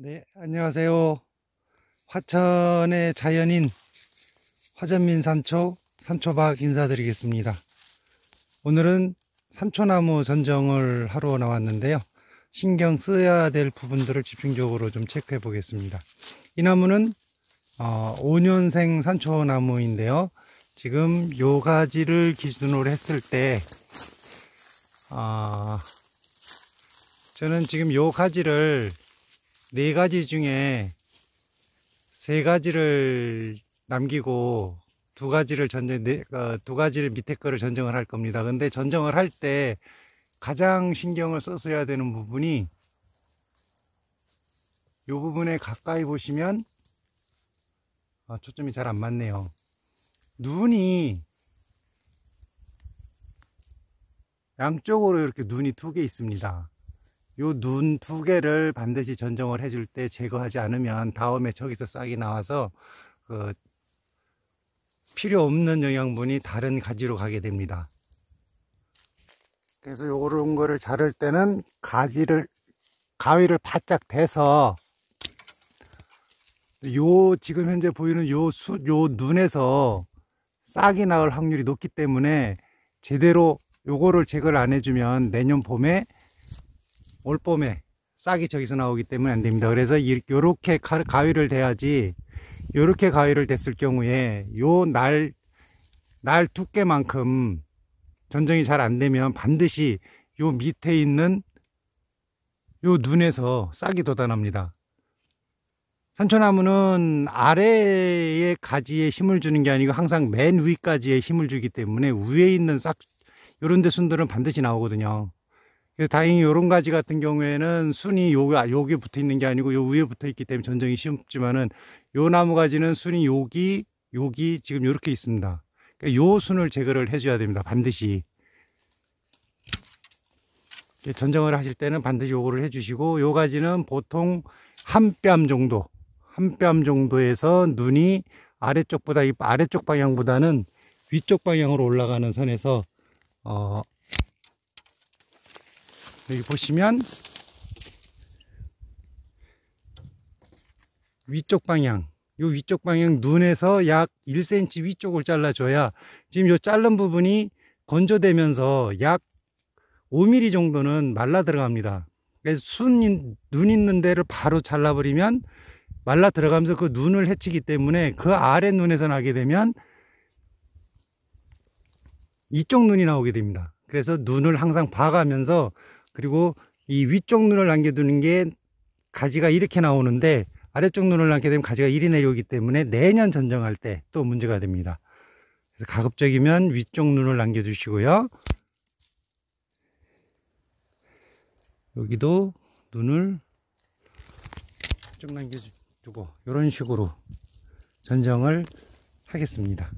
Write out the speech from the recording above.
네, 안녕하세요. 화천의 자연인 화전민 산초, 산초박 인사드리겠습니다. 오늘은 산초나무 전정을 하러 나왔는데요. 신경 써야 될 부분들을 집중적으로 좀 체크해 보겠습니다. 이 나무는 어, 5년생 산초나무인데요. 지금 요 가지를 기준으로 했을 때 어, 저는 지금 요 가지를 네 가지 중에 세 가지를 남기고 두 가지를 전쟁 네, 어, 두 가지를 밑에 거를 전정을 할 겁니다. 근데 전정을 할 때 가장 신경을 써서야 되는 부분이 이 부분에 가까이 보시면 아, 초점이 잘 안 맞네요. 눈이 양쪽으로 이렇게 눈이 두 개 있습니다. 요눈두 개를 반드시 전정을 해줄 때 제거하지 않으면 다음에 저기서 싹이 나와서 그 필요 없는 영양분이 다른 가지로 가게 됩니다. 그래서 요런 거를 자를 때는 가지를 가위를 바짝 대서 요 지금 현재 보이는 요수요 눈에서 싹이 나올 확률이 높기 때문에 제대로 요거를 제거를 안 해주면 내년 봄에 올봄에 싹이 저기서 나오기 때문에 안 됩니다. 그래서 이렇게 가위를 대야지 이렇게 가위를 댔을 경우에 요 날날 날 두께만큼 전정이 잘 안 되면 반드시 요 밑에 있는 요 눈에서 싹이 돋아납니다. 산초나무는 아래의 가지에 힘을 주는 게 아니고 항상 맨 위까지에 힘을 주기 때문에 위에 있는 싹 요런 데 순들은 반드시 나오거든요. 다행히 요런 가지 같은 경우에는 순이 요, 아, 요게 붙어 있는 게 아니고 요 위에 붙어 있기 때문에 전정이 쉽지만은 요 나무 가지는 순이 요기, 요기 지금 이렇게 있습니다. 그러니까 요 순을 제거를 해줘야 됩니다. 반드시. 전정을 하실 때는 반드시 요거를 해주시고 요 가지는 보통 한 뺨 정도, 한 뺨 정도에서 눈이 아래쪽보다, 아래쪽 방향보다는 위쪽 방향으로 올라가는 선에서 어, 여기 보시면 위쪽 방향 이 위쪽 방향 눈에서 약 1cm 위쪽을 잘라줘야 지금 이 자른 부분이 건조되면서 약 5mm 정도는 말라 들어갑니다 순눈 있는 데를 바로 잘라버리면 말라 들어가면서 그 눈을 해치기 때문에 그 아래 눈에서 나게 되면 이쪽 눈이 나오게 됩니다 그래서 눈을 항상 봐가면서 그리고 이 위쪽 눈을 남겨두는 게 가지가 이렇게 나오는데 아래쪽 눈을 남게 되면 가지가 이리 내려오기 때문에 내년 전정할 때 또 문제가 됩니다. 그래서 가급적이면 위쪽 눈을 남겨주시고요. 여기도 눈을 좀 남겨주고 이런 식으로 전정을 하겠습니다.